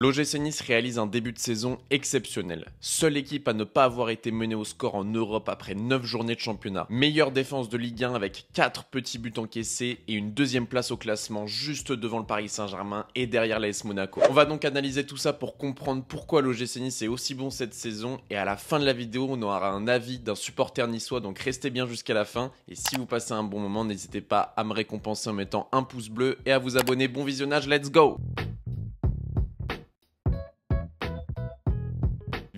L'OGC Nice réalise un début de saison exceptionnel. Seule équipe à ne pas avoir été menée au score en Europe après 9 journées de championnat. Meilleure défense de Ligue 1 avec 4 petits buts encaissés et une deuxième place au classement juste devant le Paris Saint-Germain et derrière l'AS Monaco. On va donc analyser tout ça pour comprendre pourquoi l'OGC Nice est aussi bon cette saison et à la fin de la vidéo on aura un avis d'un supporter niçois donc restez bien jusqu'à la fin et si vous passez un bon moment n'hésitez pas à me récompenser en mettant un pouce bleu et à vous abonner. Bon visionnage, let's go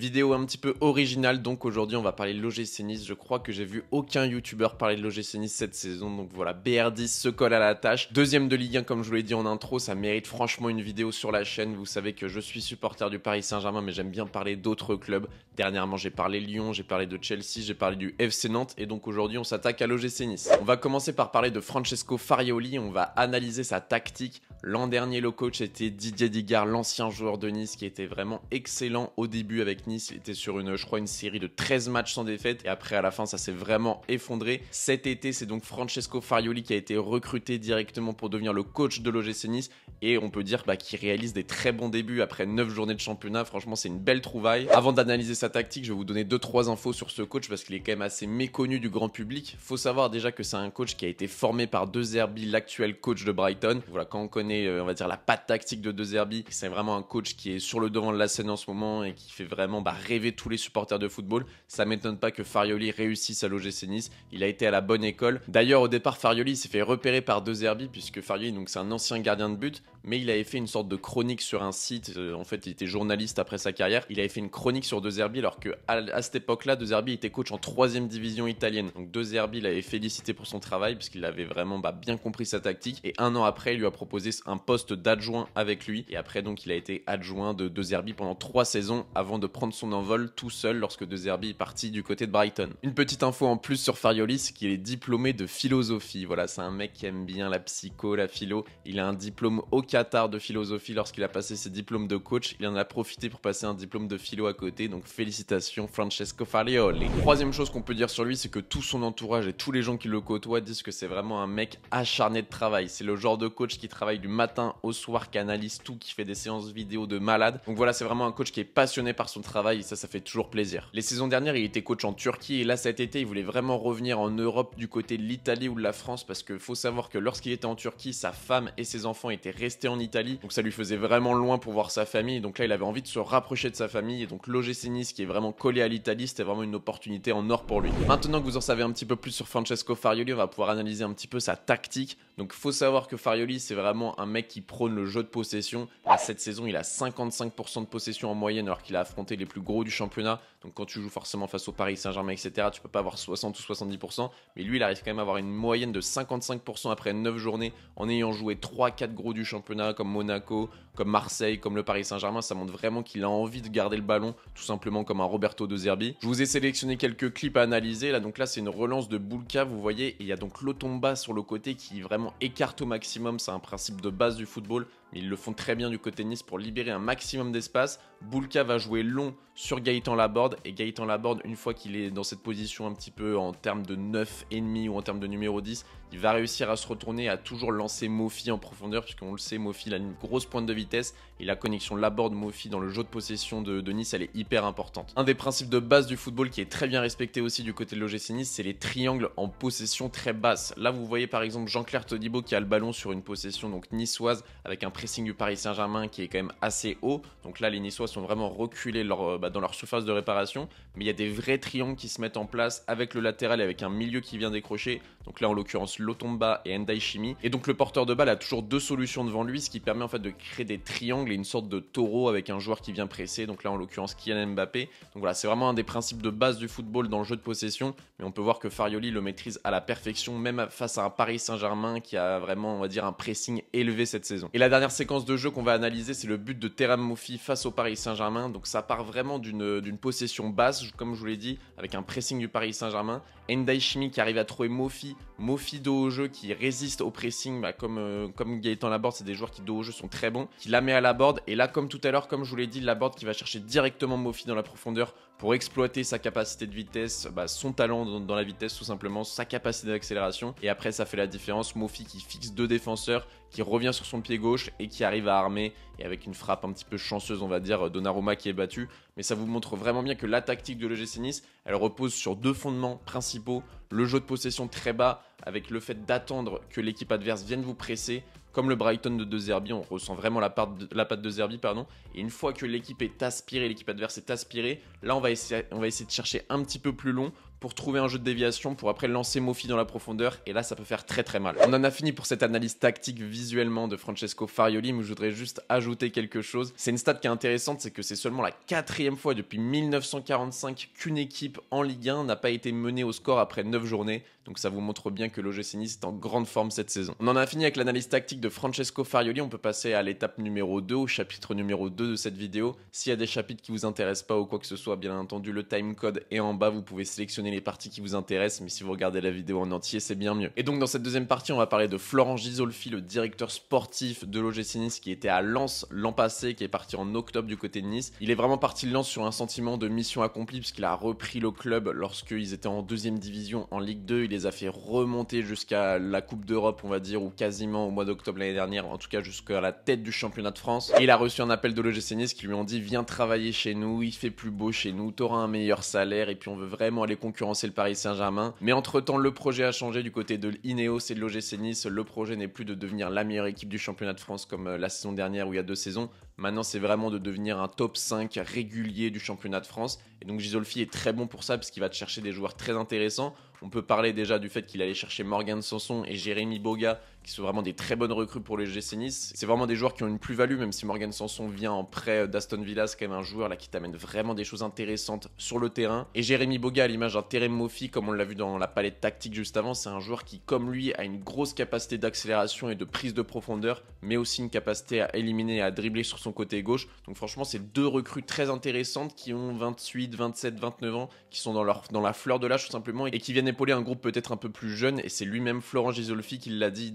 Vidéo un petit peu originale, donc aujourd'hui on va parler de l'OGC Nice. Je crois que j'ai vu aucun youtubeur parler de l'OGC Nice cette saison, donc voilà, BR10 se colle à la tâche. Deuxième de Ligue 1, comme je vous l'ai dit en intro, ça mérite franchement une vidéo sur la chaîne. Vous savez que je suis supporter du Paris Saint-Germain, mais j'aime bien parler d'autres clubs. Dernièrement, j'ai parlé Lyon, j'ai parlé de Chelsea, j'ai parlé du FC Nantes, et donc aujourd'hui on s'attaque à l'OGC Nice. On va commencer par parler de Francesco Farioli, on va analyser sa tactique, L'an dernier, le coach était Didier Digard, l'ancien joueur de Nice, qui était vraiment excellent au début avec Nice. Il était sur une, je crois, une série de 13 matchs sans défaite et après, à la fin, ça s'est vraiment effondré. Cet été, c'est donc Francesco Farioli qui a été recruté directement pour devenir le coach de l'OGC Nice et on peut dire bah, qu'il réalise des très bons débuts après 9 journées de championnat. Franchement, c'est une belle trouvaille. Avant d'analyser sa tactique, je vais vous donner 2-3 infos sur ce coach parce qu'il est quand même assez méconnu du grand public. Faut savoir déjà que c'est un coach qui a été formé par deux Zerbi, l'actuel coach de Brighton. Voilà, quand on connaît euh, on va dire, la patte tactique de De Zerbi. C'est vraiment un coach qui est sur le devant de la scène en ce moment et qui fait vraiment bah, rêver tous les supporters de football. Ça m'étonne pas que Farioli réussisse à ses Nice. Il a été à la bonne école. D'ailleurs, au départ, Farioli s'est fait repérer par De Zerbi puisque Farioli, donc, c'est un ancien gardien de but, mais il avait fait une sorte de chronique sur un site. Euh, en fait, il était journaliste après sa carrière. Il avait fait une chronique sur De Zerbi alors que à, cette époque-là, De Zerbi était coach en troisième division italienne. Donc De Zerbi l'avait félicité pour son travail puisqu'il avait vraiment bah, bien compris sa tactique. Et un an après, il lui a proposé un poste d'adjoint avec lui. Et après, donc, il a été adjoint de De Zerbi pendant trois saisons avant de prendre son envol tout seul lorsque De Zerbi est parti du côté de Brighton. Une petite info en plus sur Farioli, c'est qu'il est diplômé de philosophie. Voilà, c'est un mec qui aime bien la psycho, la philo. Il a un diplôme au Qatar de philosophie lorsqu'il a passé ses diplômes de coach. Il en a profité pour passer un diplôme de philo à côté. Donc, félicitations, Francesco Farioli. Troisième chose qu'on peut dire sur lui, c'est que tout son entourage et tous les gens qui le côtoient disent que c'est vraiment un mec acharné de travail. C'est le genre de coach qui travaille du matin au soir, qui analyse tout, qui fait des séances vidéo de malade. Donc voilà, c'est vraiment un coach qui est passionné par son travail et ça, ça fait toujours plaisir. Les saisons dernières, il était coach en Turquie et là, cet été, il voulait vraiment revenir en Europe du côté de l'Italie ou de la France parce que faut savoir que lorsqu'il était en Turquie, sa femme et ses enfants étaient restés en Italie. Donc ça lui faisait vraiment loin pour voir sa famille. Donc là, il avait envie de se rapprocher de sa famille et donc l'OGC qui est vraiment collé à l'Italie, c'était vraiment une opportunité en or pour lui. Maintenant que vous en savez un petit peu plus sur Francesco Farioli, on va pouvoir analyser un petit peu sa tactique. Donc faut savoir que Farioli, c'est vraiment un mec qui prône le jeu de possession. À cette saison, il a 55% de possession en moyenne alors qu'il a affronté les plus gros du championnat. Donc quand tu joues forcément face au Paris Saint-Germain, etc., tu peux pas avoir 60 ou 70%. Mais lui, il arrive quand même à avoir une moyenne de 55% après 9 journées en ayant joué 3-4 gros du championnat comme Monaco, comme Marseille, comme le Paris Saint-Germain. Ça montre vraiment qu'il a envie de garder le ballon, tout simplement comme un Roberto de Zerbi. Je vous ai sélectionné quelques clips à analyser. Là, donc là, c'est une relance de Boulka, vous voyez. il y a donc l'automba sur le côté qui vraiment écarte au maximum. C'est un principe de base du football mais ils le font très bien du côté Nice pour libérer un maximum d'espace. Boulka va jouer long sur Gaëtan Laborde et Gaëtan Laborde, une fois qu'il est dans cette position un petit peu en termes de 9 demi ou en termes de numéro 10, il va réussir à se retourner à toujours lancer Mofi en profondeur puisqu'on le sait, Mofi a une grosse pointe de vitesse et la connexion Laborde-Mofi dans le jeu de possession de, de, Nice elle est hyper importante. Un des principes de base du football qui est très bien respecté aussi du côté de l'OGC Nice, c'est les triangles en possession très basse. Là vous voyez par exemple Jean-Claire Todibo qui a le ballon sur une possession donc niçoise avec un pressing du Paris Saint-Germain qui est quand même assez haut. Donc là, les Niçois sont vraiment reculés leur, euh, bah, dans leur surface de réparation. Mais il y a des vrais triangles qui se mettent en place avec le latéral et avec un milieu qui vient décrocher. Donc là, en l'occurrence, Lotomba et Endaishimi. Et donc le porteur de balle a toujours deux solutions devant lui, ce qui permet en fait de créer des triangles et une sorte de taureau avec un joueur qui vient presser. Donc là, en l'occurrence, Kylian Mbappé. Donc voilà, c'est vraiment un des principes de base du football dans le jeu de possession. Mais on peut voir que Farioli le maîtrise à la perfection, même face à un Paris Saint-Germain qui a vraiment, on va dire, un pressing élevé cette saison. Et la dernière la séquence de jeu qu'on va analyser, c'est le but de Terem Mofi face au Paris Saint-Germain. Donc ça part vraiment d'une possession basse, comme je vous l'ai dit, avec un pressing du Paris Saint-Germain. Endai Shimi qui arrive à trouver Mofi, Mofi dos au jeu qui résiste au pressing, bah, euh, comme, Gaëtan Laborde, c'est des joueurs qui dos au jeu sont très bons, qui la met à la board. Et là, comme tout à l'heure, comme je vous l'ai dit, la qui va chercher directement Mofi dans la profondeur pour exploiter sa capacité de vitesse, bah, son talent dans, la vitesse tout simplement, sa capacité d'accélération. Et après, ça fait la différence. Mofi qui fixe deux défenseurs, qui revient sur son pied gauche et qui arrive à armer. Et avec une frappe un petit peu chanceuse, on va dire, Donnarumma qui est battu. Mais ça vous montre vraiment bien que la tactique de l'OGC Nice, elle repose sur deux fondements principaux. Le jeu de possession très bas, avec le fait d'attendre que l'équipe adverse vienne vous presser comme le Brighton de De Zerbi, on ressent vraiment la, part de, la patte de Zerbi, pardon. Et une fois que l'équipe est aspirée, l'équipe adverse est aspirée, là on va, essayer, on va essayer de chercher un petit peu plus long pour trouver un jeu de déviation, pour après lancer Mofi dans la profondeur, et là ça peut faire très très mal. On en a fini pour cette analyse tactique visuellement de Francesco Farioli, mais je voudrais juste ajouter quelque chose. C'est une stat qui est intéressante, c'est que c'est seulement la quatrième fois depuis 1945 qu'une équipe en Ligue 1 n'a pas été menée au score après 9 journées. Donc ça vous montre bien que l'OGC Nice est en grande forme cette saison. On en a fini avec l'analyse tactique de Francesco Farioli. On peut passer à l'étape numéro 2, au chapitre numéro 2 de cette vidéo. S'il y a des chapitres qui vous intéressent pas ou quoi que ce soit, bien entendu, le timecode est en bas. Vous pouvez sélectionner les parties qui vous intéressent. Mais si vous regardez la vidéo en entier, c'est bien mieux. Et donc dans cette deuxième partie, on va parler de Florent Gisolfi, le directeur sportif de l'OGC Nice qui était à Lens l'an passé, qui est parti en octobre du côté de Nice. Il est vraiment parti de Lens sur un sentiment de mission accomplie puisqu'il a repris le club lorsqu'ils étaient en deuxième division en Ligue 2. Il a fait remonter jusqu'à la Coupe d'Europe, on va dire, ou quasiment au mois d'octobre l'année dernière, en tout cas jusqu'à la tête du championnat de France. il a reçu un appel de l'OGC Nice qui lui ont dit Viens travailler chez nous, il fait plus beau chez nous, t'auras un meilleur salaire, et puis on veut vraiment aller concurrencer le Paris Saint-Germain. Mais entre temps, le projet a changé du côté de l'INEOS et de l'OGC Nice. Le projet n'est plus de devenir la meilleure équipe du championnat de France comme euh, la saison dernière où il y a deux saisons. Maintenant, c'est vraiment de devenir un top 5 régulier du championnat de France. Et donc Gisolfi est très bon pour ça parce qu'il va te chercher des joueurs très intéressants. On peut parler déjà du fait qu'il allait chercher Morgan Sanson et Jérémy Boga qui sont vraiment des très bonnes recrues pour les GC Nice. C'est vraiment des joueurs qui ont une plus-value, même si Morgan Sanson vient en prêt euh, d'Aston Villa, c'est quand même un joueur là qui t'amène vraiment des choses intéressantes sur le terrain. Et Jérémy Boga, à l'image d'un Terem Moffi, comme on l'a vu dans la palette tactique juste avant, c'est un joueur qui, comme lui, a une grosse capacité d'accélération et de prise de profondeur, mais aussi une capacité à éliminer et à dribbler sur son côté gauche. Donc franchement, c'est deux recrues très intéressantes qui ont 28, 27, 29 ans, qui sont dans, leur, dans la fleur de l'âge tout simplement, et qui viennent épauler un groupe peut-être un peu plus jeune. Et c'est lui-même Florent Gisolfi qui l'a dit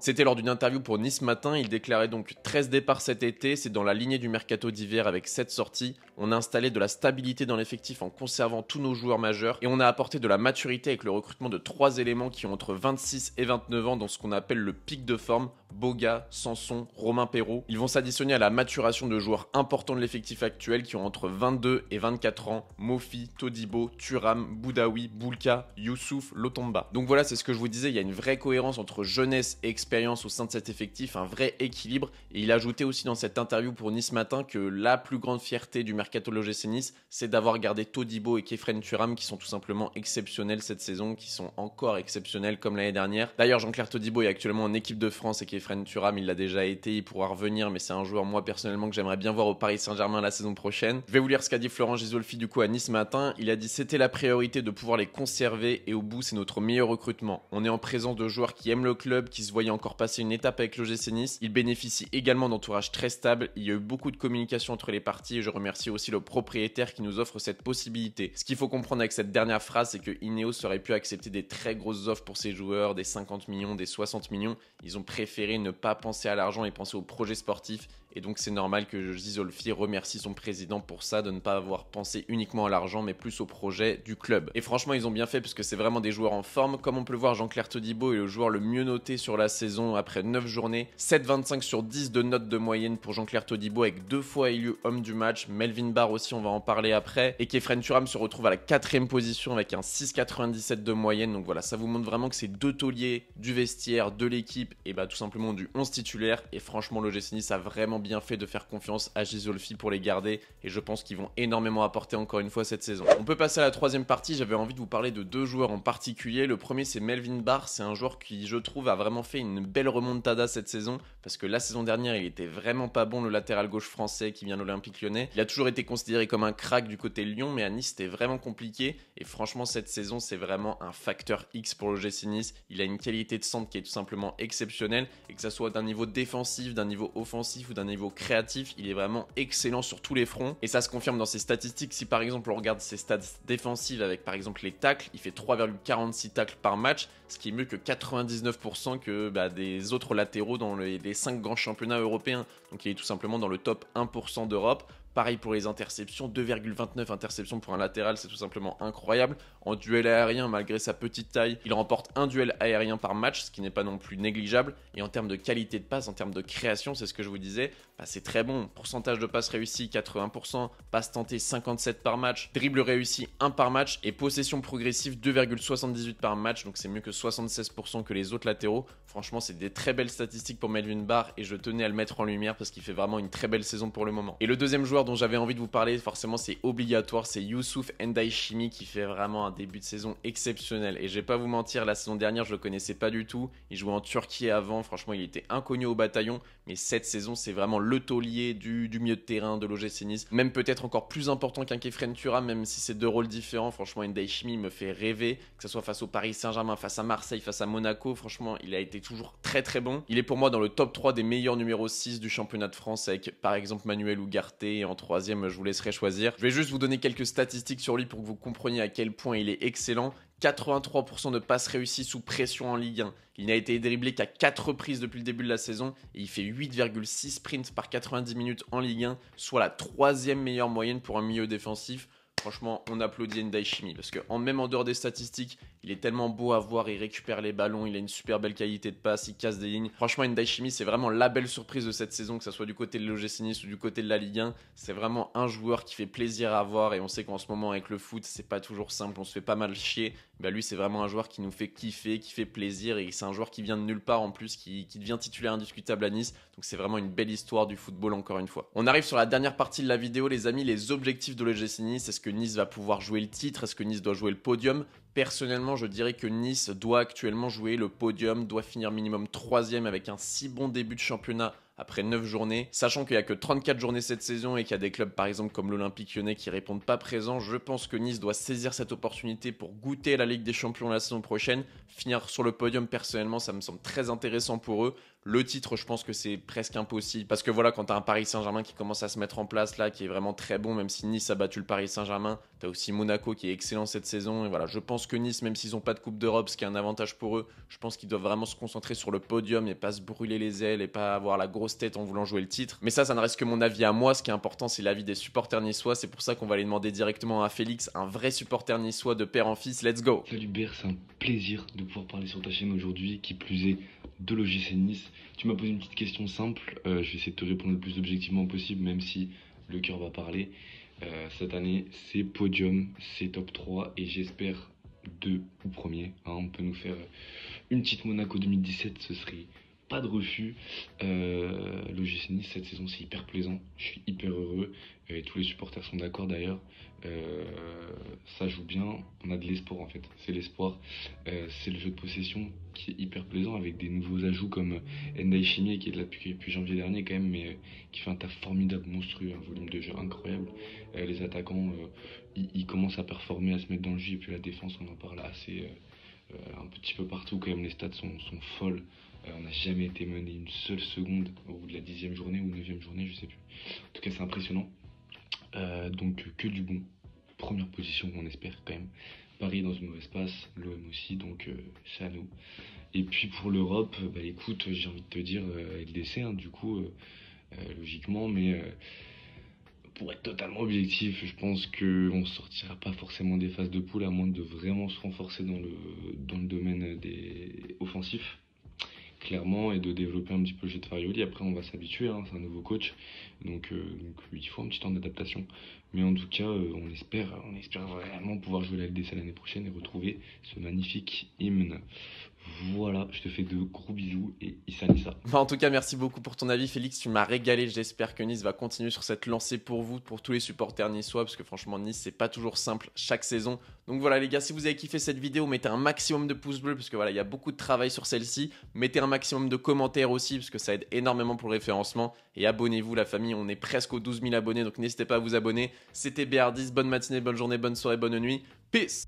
c'était lors d'une interview pour Nice Matin, il déclarait donc 13 départs cet été, c'est dans la lignée du mercato d'hiver avec 7 sorties. On a installé de la stabilité dans l'effectif en conservant tous nos joueurs majeurs et on a apporté de la maturité avec le recrutement de 3 éléments qui ont entre 26 et 29 ans dans ce qu'on appelle le pic de forme Boga, Sanson, Romain Perrault. Ils vont s'additionner à la maturation de joueurs importants de l'effectif actuel qui ont entre 22 et 24 ans, Mofi, Todibo, Turam, Boudaoui, Boulka, Youssouf, Lotomba. Donc voilà, c'est ce que je vous disais, il y a une vraie cohérence entre jeunesse et expérience au sein de cet effectif, un vrai équilibre. Et il ajouté aussi dans cette interview pour Nice Matin que la plus grande fierté du mercato l'OGC Nice, c'est d'avoir gardé Todibo et Kefren Turam qui sont tout simplement exceptionnels cette saison, qui sont encore exceptionnels comme l'année dernière. D'ailleurs, Jean-Claire Todibo est actuellement en équipe de France et qui Friend Turam, il l'a déjà été, il pourra revenir, mais c'est un joueur, moi personnellement, que j'aimerais bien voir au Paris Saint-Germain la saison prochaine. Je vais vous lire ce qu'a dit Florent Gisolfi du coup à Nice matin. Il a dit C'était la priorité de pouvoir les conserver et au bout, c'est notre meilleur recrutement. On est en présence de joueurs qui aiment le club, qui se voyaient encore passer une étape avec l'OGC Nice. Ils bénéficient également d'entourages très stables. Il y a eu beaucoup de communication entre les parties et je remercie aussi le propriétaire qui nous offre cette possibilité. Ce qu'il faut comprendre avec cette dernière phrase, c'est que Ineos aurait pu accepter des très grosses offres pour ses joueurs, des 50 millions, des 60 millions. Ils ont préféré ne pas penser à l'argent et penser au projet sportif et donc c'est normal que Gisolfi remercie son président pour ça, de ne pas avoir pensé uniquement à l'argent, mais plus au projet du club. Et franchement, ils ont bien fait, parce que c'est vraiment des joueurs en forme. Comme on peut le voir, Jean-Claire Todibo est le joueur le mieux noté sur la saison après 9 journées. 7,25 sur 10 de notes de moyenne pour Jean-Claire Todibo, avec deux fois élu homme du match. Melvin Barr aussi, on va en parler après. Et Kefren Turam se retrouve à la quatrième position avec un 6,97 de moyenne. Donc voilà, ça vous montre vraiment que c'est deux tauliers du vestiaire, de l'équipe, et bah tout simplement du 11 titulaire. Et franchement, l'OGC ça a vraiment bien bien fait de faire confiance à Gisolfi pour les garder et je pense qu'ils vont énormément apporter encore une fois cette saison. On peut passer à la troisième partie, j'avais envie de vous parler de deux joueurs en particulier. Le premier c'est Melvin Barr, c'est un joueur qui je trouve a vraiment fait une belle remontada cette saison parce que la saison dernière il était vraiment pas bon le latéral gauche français qui vient de l'Olympique lyonnais. Il a toujours été considéré comme un crack du côté Lyon mais à Nice c'était vraiment compliqué et franchement cette saison c'est vraiment un facteur X pour le GC Nice. Il a une qualité de centre qui est tout simplement exceptionnelle et que ça soit d'un niveau défensif, d'un niveau offensif ou d'un niveau créatif, il est vraiment excellent sur tous les fronts. Et ça se confirme dans ses statistiques. Si par exemple on regarde ses stats défensives avec par exemple les tacles, il fait 3,46 tacles par match, ce qui est mieux que 99% que bah, des autres latéraux dans les, les 5 grands championnats européens. Donc il est tout simplement dans le top 1% d'Europe. Pareil pour les interceptions, 2,29 interceptions pour un latéral, c'est tout simplement incroyable en duel aérien malgré sa petite taille. Il remporte un duel aérien par match, ce qui n'est pas non plus négligeable. Et en termes de qualité de passe, en termes de création, c'est ce que je vous disais, bah, c'est très bon. Pourcentage de passes réussies 80%, passes tentées 57 par match, dribble réussi 1 par match et possession progressive 2,78 par match. Donc c'est mieux que 76% que les autres latéraux. Franchement, c'est des très belles statistiques pour Melvin Barr et je tenais à le mettre en lumière parce qu'il fait vraiment une très belle saison pour le moment. Et le deuxième joueur dont j'avais envie de vous parler, forcément c'est obligatoire, c'est Youssouf Ndaichimi qui fait vraiment un début de saison exceptionnel. Et je vais pas vous mentir, la saison dernière, je le connaissais pas du tout. Il jouait en Turquie avant, franchement, il était inconnu au bataillon. Mais cette saison, c'est vraiment le taulier du, milieu de terrain de l'OGC Nice. Même peut-être encore plus important qu'un Kefren Tura, même si c'est deux rôles différents. Franchement, Chimi me fait rêver, que ce soit face au Paris Saint-Germain, face à Marseille, face à Monaco. Franchement, il a été toujours très très bon. Il est pour moi dans le top 3 des meilleurs numéros 6 du championnat de France, avec par exemple Manuel Ugarte. Et en troisième, je vous laisserai choisir. Je vais juste vous donner quelques statistiques sur lui pour que vous compreniez à quel point il il est excellent. 83% de passes réussies sous pression en Ligue 1. Il n'a été dribblé qu'à 4 reprises depuis le début de la saison et il fait 8,6 sprints par 90 minutes en Ligue 1, soit la troisième meilleure moyenne pour un milieu défensif. Franchement, on applaudit Ndai Chimi parce que en même en dehors des statistiques, il est tellement beau à voir, il récupère les ballons, il a une super belle qualité de passe, il casse des lignes. Franchement, Ndai Chimi, c'est vraiment la belle surprise de cette saison, que ce soit du côté de l'OGC Nice ou du côté de la Ligue 1. C'est vraiment un joueur qui fait plaisir à voir et on sait qu'en ce moment avec le foot, c'est pas toujours simple, on se fait pas mal chier. Bah lui, c'est vraiment un joueur qui nous fait kiffer, qui fait plaisir et c'est un joueur qui vient de nulle part en plus, qui, qui devient titulaire indiscutable à Nice. Donc c'est vraiment une belle histoire du football encore une fois. On arrive sur la dernière partie de la vidéo, les amis, les objectifs de l'OGC Nice. ce que Nice va pouvoir jouer le titre Est-ce que Nice doit jouer le podium Personnellement, je dirais que Nice doit actuellement jouer le podium, doit finir minimum troisième avec un si bon début de championnat après 9 journées. Sachant qu'il n'y a que 34 journées cette saison et qu'il y a des clubs par exemple comme l'Olympique lyonnais qui répondent pas présents, je pense que Nice doit saisir cette opportunité pour goûter la Ligue des Champions la saison prochaine. Finir sur le podium personnellement, ça me semble très intéressant pour eux. Le titre, je pense que c'est presque impossible. Parce que voilà, quand tu as un Paris Saint-Germain qui commence à se mettre en place là, qui est vraiment très bon, même si Nice a battu le Paris Saint-Germain, t'as aussi Monaco qui est excellent cette saison. Et voilà, je pense que Nice, même s'ils n'ont pas de Coupe d'Europe, ce qui est un avantage pour eux, je pense qu'ils doivent vraiment se concentrer sur le podium et pas se brûler les ailes et pas avoir la grosse tête en voulant jouer le titre. Mais ça, ça ne reste que mon avis à moi. Ce qui est important, c'est l'avis des supporters niçois. C'est pour ça qu'on va aller demander directement à Félix, un vrai supporter niçois de père en fils. Let's go. Salut Bert, c'est un plaisir de pouvoir parler sur ta chaîne aujourd'hui, qui plus est de l'OGC Nice. Tu m'as posé une petite question simple, euh, je vais essayer de te répondre le plus objectivement possible, même si le cœur va parler. Euh, cette année, c'est podium, c'est top 3 et j'espère deux ou premier. Hein. on peut nous faire une petite Monaco 2017, ce serait pas de refus. Euh, cette saison c'est hyper plaisant, je suis hyper heureux et tous les supporters sont d'accord d'ailleurs. Euh, ça joue bien, on a de l'espoir en fait, c'est l'espoir, euh, c'est le jeu de possession qui est hyper plaisant avec des nouveaux ajouts comme Endai euh, Chimie qui est là depuis, depuis, janvier dernier quand même, mais qui fait un taf formidable, monstrueux, un volume de jeu incroyable. les attaquants, ils, commencent à performer, à se mettre dans le jeu et puis la défense on en parle assez euh, un petit peu partout quand même les stats sont, folles. Euh, on n'a jamais été mené une seule seconde au bout de la dixième journée ou neuvième journée, je sais plus. En tout cas c'est impressionnant. Euh, donc que du bon. Première position on espère quand même. Paris dans une mauvaise passe, l'OM aussi, donc c'est à nous. Et puis pour l'Europe, bah écoute, j'ai envie de te dire LDC hein, du coup, logiquement, mais pour être totalement objectif, je pense qu'on ne sortira pas forcément des phases de poule à moins de vraiment se renforcer dans le, dans le domaine des offensifs, clairement, et de développer un petit peu le jeu de Farioli. Après, on va s'habituer, hein, c'est un nouveau coach, donc, euh, il faut un petit temps d'adaptation. Mais en tout cas, euh, on, espère, on espère vraiment pouvoir jouer la LDC l'année prochaine et retrouver ce magnifique hymne voilà, je te fais de gros bisous et Issa ça. Bah, en tout cas, merci beaucoup pour ton avis, Félix. Tu m'as régalé. J'espère que Nice va continuer sur cette lancée pour vous, pour tous les supporters niçois, parce que franchement, Nice, c'est pas toujours simple chaque saison. Donc voilà, les gars, si vous avez kiffé cette vidéo, mettez un maximum de pouces bleus, parce que voilà, il y a beaucoup de travail sur celle-ci. Mettez un maximum de commentaires aussi, parce que ça aide énormément pour le référencement. Et abonnez-vous, la famille. On est presque aux 12 000 abonnés, donc n'hésitez pas à vous abonner. C'était BR10. Bonne matinée, bonne journée, bonne soirée, bonne nuit. Peace!